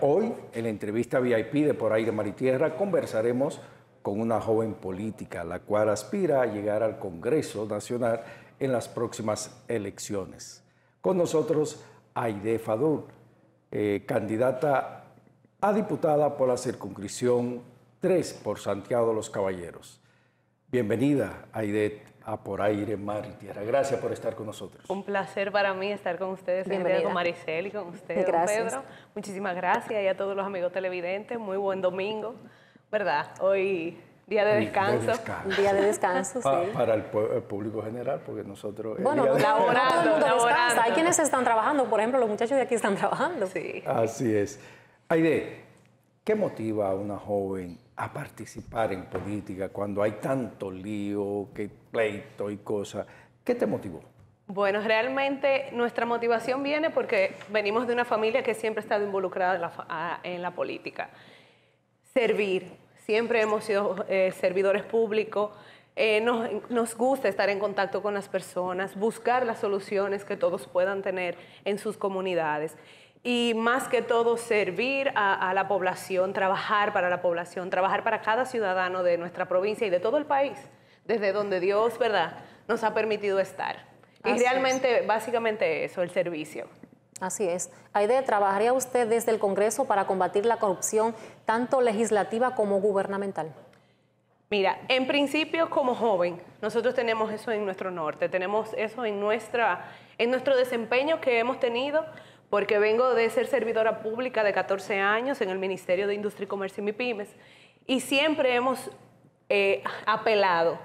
Hoy, en la entrevista VIP de Por Aire, Mar y Tierra, conversaremos con una joven política, la cual aspira a llegar al Congreso Nacional en las próximas elecciones. Con nosotros, Aide Fadur, eh, candidata a diputada por la circunscripción 3 por Santiago de los Caballeros. Bienvenida, Aide a ah, Por Aire, Mar y Tierra. Gracias por estar con nosotros. Un placer para mí estar con ustedes, Bienvenida. con Maricel y con ustedes, Pedro. Muchísimas gracias y a todos los amigos televidentes. Muy buen domingo, ¿verdad? Hoy Día de descanso. Día de descanso, Para el, público general, porque nosotros... Bueno, laborando, Hay quienes están trabajando, por ejemplo, los muchachos de aquí están trabajando. Sí. Así es. Aide, ¿Qué motiva a una joven a participar en política cuando hay tanto lío, que pleito y cosas? ¿Qué te motivó? Bueno, realmente nuestra motivación viene porque venimos de una familia que siempre ha estado involucrada en la, política. Servir, siempre hemos sido eh, servidores públicos, eh, nos, nos gusta estar en contacto con las personas, buscar las soluciones que todos puedan tener en sus comunidades y más que todo servir a, la población, trabajar para la población, trabajar para cada ciudadano de nuestra provincia y de todo el país, desde donde Dios, ¿verdad?, nos ha permitido estar. y realmente, básicamente eso, el servicio. Así es. Aide, ¿trabajaría usted desde el Congreso para combatir la corrupción, tanto legislativa como gubernamental? Mira, en principio como joven, nosotros tenemos eso en nuestro norte, tenemos eso en, nuestra, en nuestro desempeño que hemos tenido porque vengo de ser servidora pública de 14 años en el Ministerio de Industria y Comercio y MIPIMES y siempre hemos eh, apelado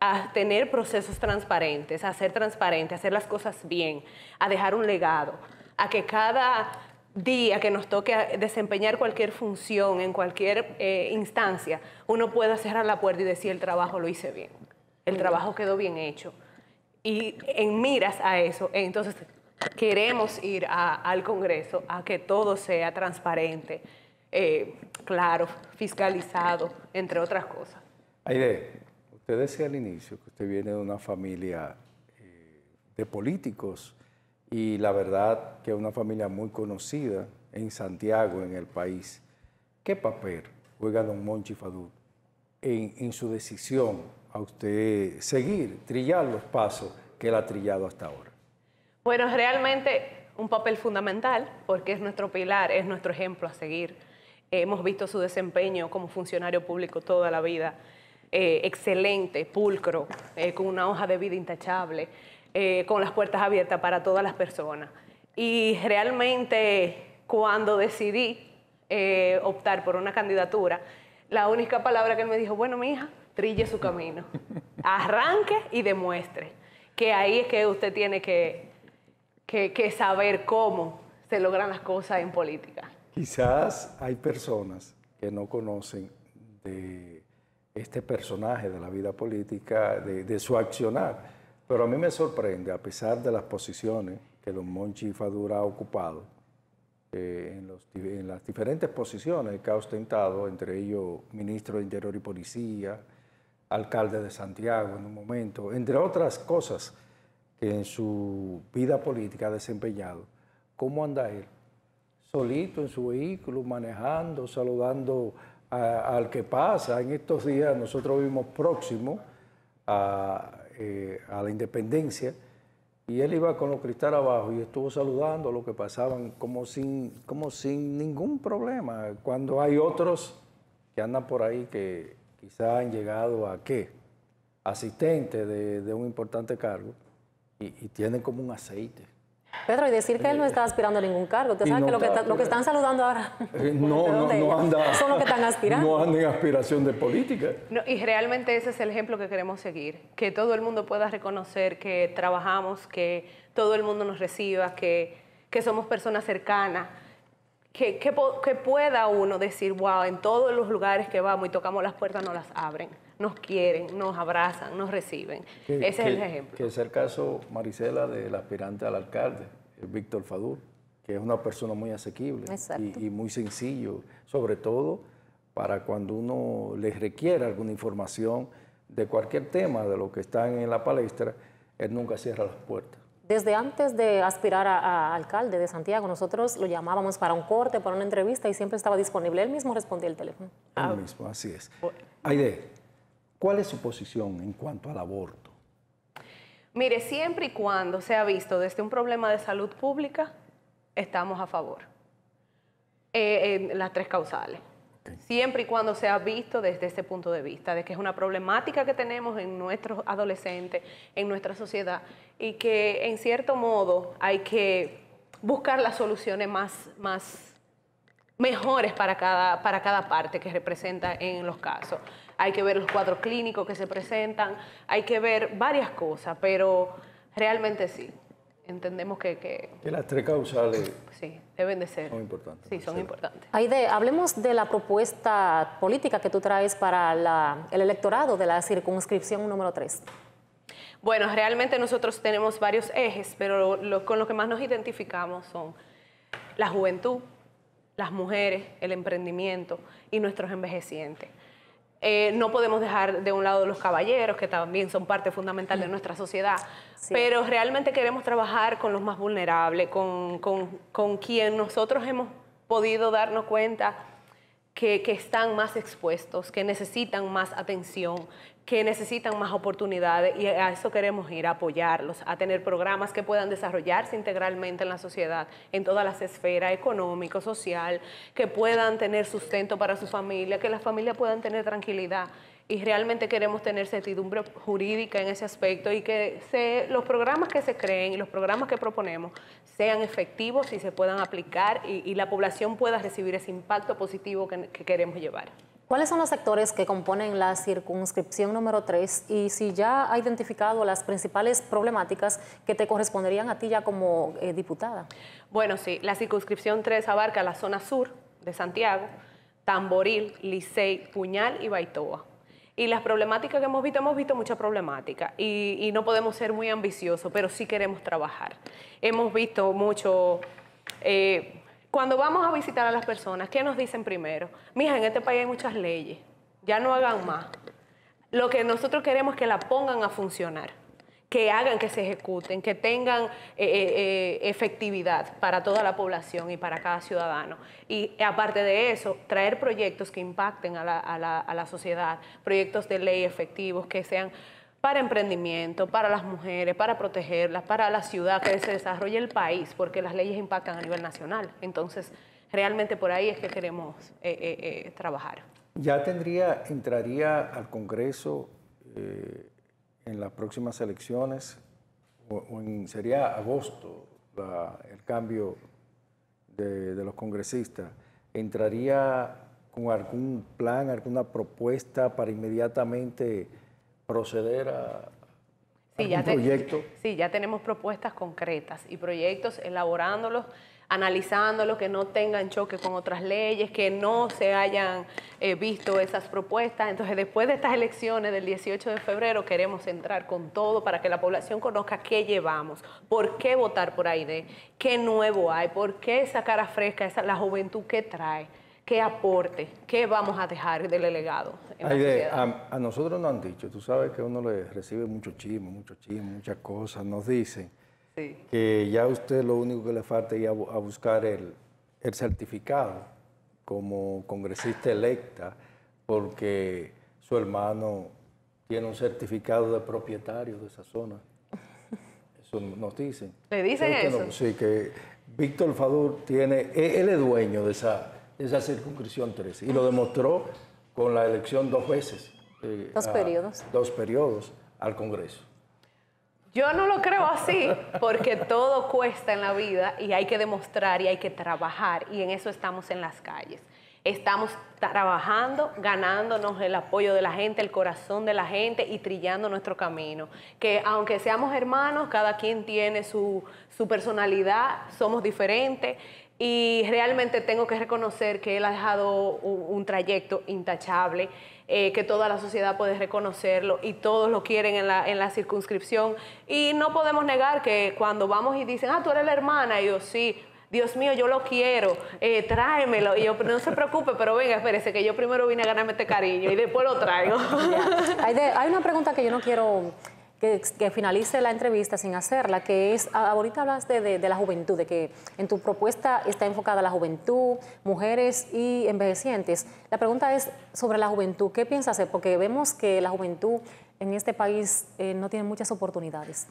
a tener procesos transparentes, a ser transparentes, a hacer las cosas bien, a dejar un legado, a que cada día que nos toque desempeñar cualquier función en cualquier eh, instancia, uno pueda cerrar la puerta y decir el trabajo lo hice bien, el trabajo quedó bien hecho. Y en miras a eso, entonces queremos ir al Congreso a que todo sea transparente, eh, claro, fiscalizado, entre otras cosas. Aide, usted decía al inicio que usted viene de una familia eh, de políticos y la verdad que es una familia muy conocida en Santiago, en el país. ¿Qué papel juega don Monchi Fadú en su decisión a usted seguir, trillar los pasos que él ha trillado hasta ahora? Bueno, realmente un papel fundamental porque es nuestro pilar, es nuestro ejemplo a seguir. hemos visto su desempeño como funcionario público toda la vida, eh, excelente, pulcro, eh, con una hoja de vida intachable, eh, con las puertas abiertas para todas las personas. Y realmente cuando decidí optar por una candidatura, la única palabra que me dijo, bueno, mi hija, trille su camino, arranque y demuestre que ahí es que usted tiene que que, saber cómo se logran las cosas en política. Quizás hay personas que no conocen de este personaje de la vida política, de, su accionar. Pero a mí me sorprende, a pesar de las posiciones que Don Monchi Fadura ha ocupado, eh, en, en, las diferentes posiciones que ha ostentado, entre ellos ministro de Interior y Policía, alcalde de Santiago en un momento, entre otras cosas, en su vida política ha desempeñado. ¿Cómo anda él? Solito en su vehículo, manejando, saludando al que pasa. En estos días nosotros vivimos próximos... Eh, a, la independencia y él iba con los cristales abajo y estuvo saludando a los que pasaban como sin, como sin ningún problema. Cuando hay otros que andan por ahí que quizá han llegado a qué? Asistente de un importante cargo y, y tienen como un aceite. Pedro, y decir que él no eh, está aspirando a ningún cargo. ¿Tú sabes que, lo que, lo que, están saludando ahora. Eh, no, no, anda, Son los que están aspirando. No andan en aspiración de política. No, y realmente ese es el ejemplo que queremos seguir. Que todo el mundo pueda reconocer que trabajamos, que todo el mundo nos reciba, que, que somos personas cercanas. Que, que, que pueda uno decir, wow, en todos los lugares que vamos y tocamos las puertas no las abren nos quieren, nos abrazan, nos reciben. Ese es el ejemplo. Que es el caso, Marisela, del aspirante al alcalde, eh, Víctor Fadur, que es una persona muy asequible y, muy sencillo, sobre todo para cuando uno les requiera alguna información de cualquier tema de lo que están en la palestra, él nunca cierra las puertas. Desde antes de aspirar a, alcalde de Santiago, nosotros lo llamábamos para un corte, para una entrevista y siempre estaba disponible. Él mismo respondía el teléfono. Él ah. mismo, así es. Aide, ¿Cuál es su posición en cuanto al aborto? Mire, siempre y cuando se ha visto desde un problema de salud pública, estamos a favor. Eh, las tres causales. Siempre y cuando se ha visto desde ese punto de vista, de que es una problemática que tenemos en nuestros adolescentes, en nuestra sociedad, y que en cierto modo hay que buscar las soluciones más, más mejores para para cada parte que representa en los casos hay que ver los cuadros clínicos que se presentan, hay que ver varias cosas, pero realmente sí. Entendemos que, que, las tres causales sí, deben de ser. Son importantes. Sí, son importantes. Aide, hablemos de la propuesta política que tú traes para el electorado de la circunscripción número 3. Bueno, realmente nosotros tenemos varios ejes, pero con lo que más nos identificamos son la juventud, las mujeres, el emprendimiento y nuestros envejecientes. Eh, no podemos dejar de un lado los caballeros, que también son parte fundamental de mm. nuestra sociedad, pero realmente queremos trabajar con los más vulnerables, con, con, con quien nosotros hemos podido darnos cuenta que, están más expuestos, que necesitan más atención, que necesitan más oportunidades y a eso queremos ir, a apoyarlos, a tener programas que puedan desarrollarse integralmente en la sociedad, en todas las esferas, económico, social, que puedan tener sustento para su familia, que las familias puedan tener tranquilidad y realmente queremos tener certidumbre jurídica en ese aspecto y que los programas que se creen y los programas que proponemos sean efectivos y se puedan aplicar y, la población pueda recibir ese impacto positivo que, queremos llevar. ¿Cuáles son los sectores que componen la circunscripción número 3 y si ya ha identificado las principales problemáticas que te corresponderían a ti ya como eh, diputada? Bueno, sí, la circunscripción 3 abarca la zona sur de Santiago, Tamboril, Licey, Puñal y Baitoa. Y las problemáticas que hemos visto, hemos visto muchas problemáticas y, no podemos ser muy ambiciosos, pero sí queremos trabajar. Hemos visto mucho... Eh, cuando vamos a visitar a las personas, ¿qué nos dicen primero? Mija, en este país hay muchas leyes, ya no hagan más. Lo que nosotros queremos es que la pongan a funcionar que hagan que se ejecuten, que tengan eh, eh, eh, efectividad para toda la población y para cada ciudadano. Y aparte de eso, traer proyectos que impacten a la, sociedad, proyectos de ley efectivos que sean para emprendimiento, para las mujeres, para protegerlas, para la ciudad, que se desarrolle el país, porque las leyes impactan a nivel nacional. Entonces, realmente por ahí es que queremos trabajar. Ya tendría, entraría al Congreso en las próximas elecciones, o, sería agosto el cambio de, los congresistas, ¿entraría con algún plan, alguna propuesta para inmediatamente proceder a, sí, proyecto? sí, ya tenemos propuestas concretas y proyectos elaborándolos analizándolo, que no tengan choque con otras leyes, que no se hayan eh, visto esas propuestas. Entonces, después de estas elecciones del 18 de febrero, queremos entrar con todo para que la población conozca qué llevamos, por qué votar por AIDE, qué nuevo hay, por qué esa cara fresca, esa, la juventud que trae, qué aporte, qué vamos a dejar del legado. Aide, a, nosotros nos han dicho, tú sabes que uno le recibe mucho chisme, mucho chisme, muchas cosas, nos dicen que ya usted lo único que le falta es a buscar el, certificado como congresista electa, porque su hermano tiene un certificado de propietario de esa zona. Eso nos dicen. ¿Le dicen eso? sí, que Víctor Fadur tiene, e-, él es dueño de esa, esa circunscripción 13 y lo demostró con la elección dos veces. Eh, dos periodos. Dos periodos al Congreso. Yo no lo creo así, porque todo cuesta en la vida y hay que demostrar y hay que trabajar y en eso estamos en las calles. Estamos trabajando, ganándonos el apoyo de la gente, el corazón de la gente y trillando nuestro camino. Que aunque seamos hermanos, cada quien tiene su, personalidad, somos diferentes y realmente tengo que reconocer que él ha dejado un, trayecto intachable, eh, que toda la sociedad puede reconocerlo y todos lo quieren en la, en la, circunscripción. Y no podemos negar que cuando vamos y dicen, ah, tú eres la hermana, y yo sí, Dios mío, yo lo quiero, eh, tráemelo. Y yo, no se preocupe, pero venga, espérese, que yo primero vine a ganarme este cariño y después lo traigo. Hay, una pregunta que yo no quiero que, finalice la entrevista sin hacerla, que es, ahorita hablaste de, la juventud, de que en tu propuesta está enfocada la juventud, mujeres y envejecientes. La pregunta es sobre la juventud, ¿qué piensas hacer? Porque vemos que la juventud en este país eh, no tiene muchas oportunidades.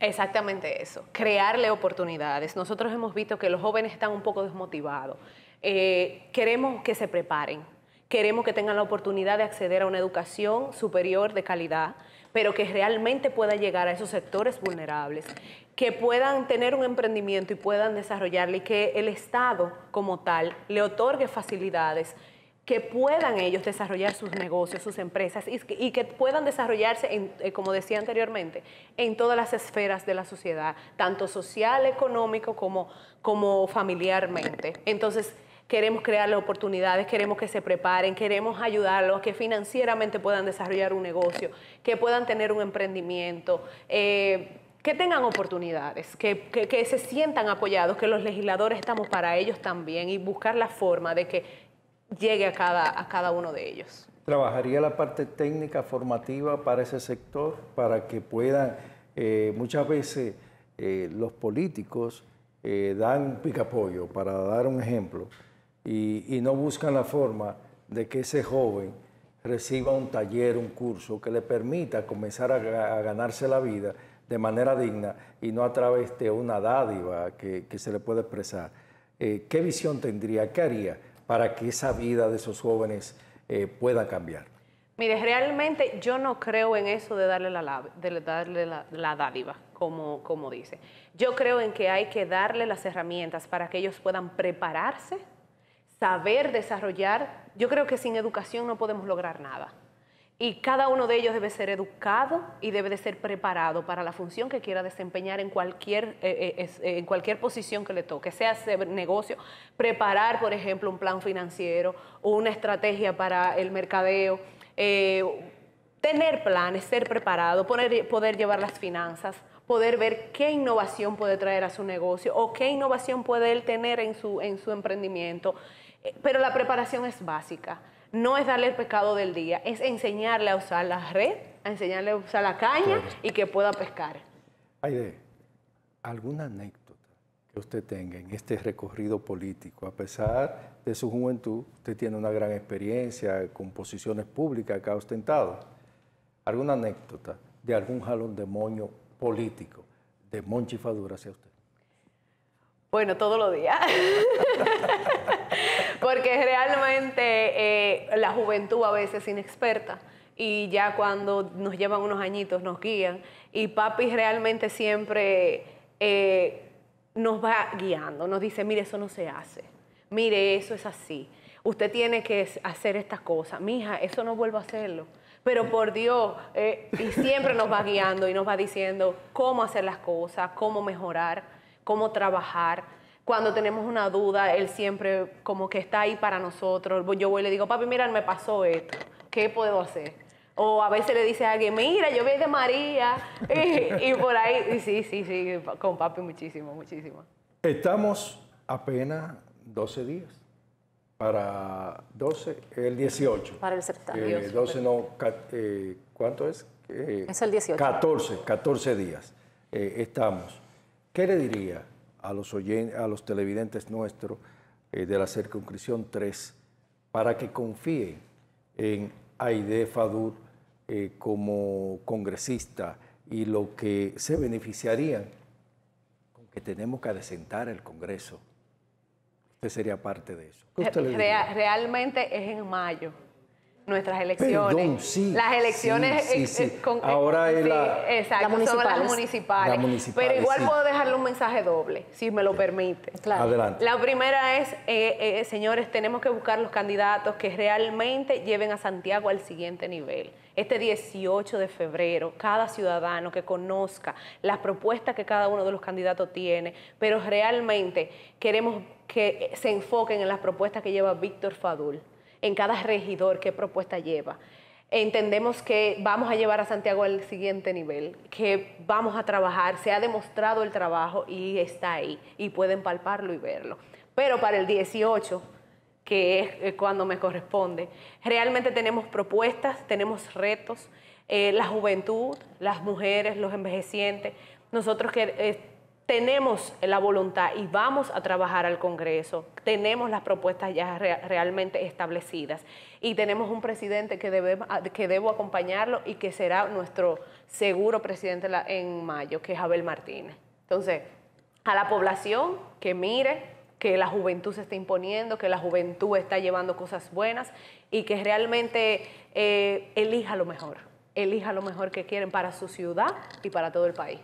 Exactamente eso, crearle oportunidades. Nosotros hemos visto que los jóvenes están un poco desmotivados. Eh, queremos que se preparen, queremos que tengan la oportunidad de acceder a una educación superior de calidad, pero que realmente pueda llegar a esos sectores vulnerables, que puedan tener un emprendimiento y puedan desarrollarlo y que el Estado como tal le otorgue facilidades que puedan ellos desarrollar sus negocios, sus empresas y, que puedan desarrollarse, eh, como decía anteriormente, en todas las esferas de la sociedad, tanto social, económico como, como familiarmente. Entonces, queremos las oportunidades, queremos que se preparen, queremos ayudarlos, que financieramente puedan desarrollar un negocio, que puedan tener un emprendimiento. Eh, que tengan oportunidades, que, que, se sientan apoyados, que los legisladores estamos para ellos también y buscar la forma de que llegue a cada, a cada uno de ellos. Trabajaría la parte técnica formativa para ese sector, para que puedan, eh, muchas veces eh, los políticos dan eh, dan picapollo, para dar un ejemplo, y, no buscan la forma de que ese joven reciba un taller, un curso que le permita comenzar a, ganarse la vida de manera digna y no a través de una dádiva que, se le puede expresar. ¿Qué visión tendría? ¿Qué haría? para que esa vida de esos jóvenes eh, pueda cambiar? Mire, realmente yo no creo en eso de darle la, dádiva, como, como dice. Yo creo en que hay que darle las herramientas para que ellos puedan prepararse, saber desarrollar. Yo creo que sin educación no podemos lograr nada y cada uno de ellos debe ser educado y debe de ser preparado para la función que quiera desempeñar en cualquier, eh, eh, eh, en cualquier posición que le toque, sea hacer negocio, preparar, por ejemplo, un plan financiero, una estrategia para el mercadeo, tener planes, ser preparado, poder llevar las finanzas, poder ver qué innovación puede traer a su negocio o qué innovación puede él tener su, en su emprendimiento. Pero la preparación es básica no es darle el pescado del día, es enseñarle a usar la red, a enseñarle a usar la caña y que pueda pescar. Aide, ¿alguna anécdota que usted tenga en este recorrido político? A pesar de su juventud, usted tiene una gran experiencia con posiciones públicas que ha ostentado. ¿Alguna anécdota de algún jalón demonio político, de monchifadura hacia usted? Bueno, todos los días. porque realmente eh, la juventud a veces es inexperta y ya cuando nos llevan unos añitos nos guían y papi realmente siempre eh, nos va guiando, nos dice, mire, eso no se hace, mire, eso es así, usted tiene que hacer estas cosas, mija, eso no vuelvo a hacerlo. Pero por Dios, eh, y siempre nos va guiando y nos va diciendo cómo hacer las cosas, cómo mejorar, cómo trabajar cuando tenemos una duda, él siempre como que está ahí para nosotros. Yo voy y le digo, papi, mira, me pasó esto, ¿qué puedo hacer? O a veces le dice a alguien, mira, yo vi de María, y, por ahí, y sí, sí, sí, con papi muchísimo, muchísimo. Estamos apenas 12 días para 12, el 18. Para el septiembre. Eh, 12 no, eh, ¿cuánto es? Eh, es el 18. 14, 14 días estamos. ¿Qué le diría? a los, televidentes nuestros eh, de la circunscripción 3 para que confíen en Aide Fadur eh, como congresista y lo que se beneficiarían con que tenemos que adecentar el Congreso. Usted sería parte de eso. Eh, realmente es en mayo nuestras elecciones. las elecciones ahora es la, exacto, municipales, son las municipales. Pero igual puedo dejarle un mensaje doble, si me lo permite. Claro. Adelante. La primera es, eh, eh, señores, tenemos que buscar los candidatos que realmente lleven a Santiago al siguiente nivel. Este 18 de febrero, cada ciudadano que conozca las propuestas que cada uno de los candidatos tiene, pero realmente queremos que se enfoquen en las propuestas que lleva Víctor Fadul en cada regidor qué propuesta lleva. Entendemos que vamos a llevar a Santiago al siguiente nivel, que vamos a trabajar, se ha demostrado el trabajo y está ahí y pueden palparlo y verlo. Pero para el 18, que es eh, cuando me corresponde, realmente tenemos propuestas, tenemos retos, eh, la juventud, las mujeres, los envejecientes. Nosotros que... Eh, tenemos la voluntad y vamos a trabajar al Congreso, tenemos las propuestas ya realmente establecidas y tenemos un presidente que, que debo acompañarlo y que será nuestro seguro presidente en mayo, que es Abel Martínez. Entonces, a la población que mire que la juventud se está imponiendo, que la juventud está llevando cosas buenas y que realmente eh, elija lo mejor, elija lo mejor que quieren para su ciudad y para todo el país.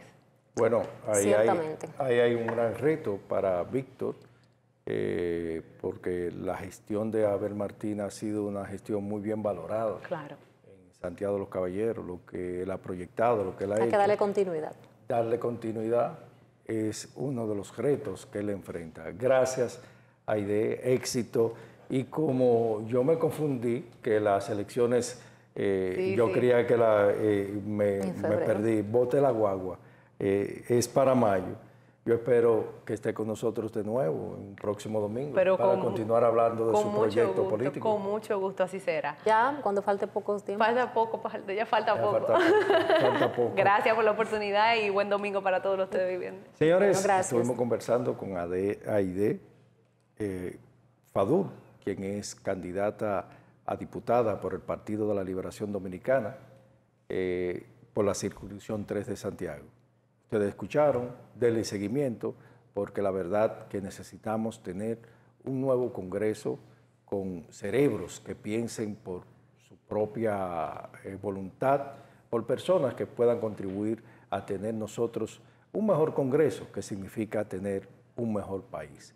Bueno, ahí hay, un gran reto para Víctor, eh, porque la gestión de Abel Martín ha sido una gestión muy bien valorada. Claro. En Santiago de los Caballeros, lo que él ha proyectado, lo que él ha hecho. Hay que darle continuidad. Darle continuidad es uno de los retos que él enfrenta. Gracias, Aide, éxito. Y como yo me confundí, que las elecciones, eh, yo creía que la, eh, me, me perdí, bote la guagua. Eh, es para mayo. Yo espero que esté con nosotros de nuevo en próximo domingo para continuar hablando de su proyecto político. Con mucho gusto, así será. Ya, cuando falte pocos tiempo. Falta poco, ya falta poco. Falta, poco. Gracias por la oportunidad y buen domingo para todos los viviendo Señores, estuvimos conversando con Aide eh, Fadú, Fadul, quien es candidata a diputada por el Partido de la Liberación Dominicana eh, por la circunscripción 3 de Santiago ustedes escucharon, denle seguimiento, porque la verdad que necesitamos tener un nuevo Congreso con cerebros que piensen por su propia eh, voluntad, por personas que puedan contribuir a tener nosotros un mejor Congreso, que significa tener un mejor país.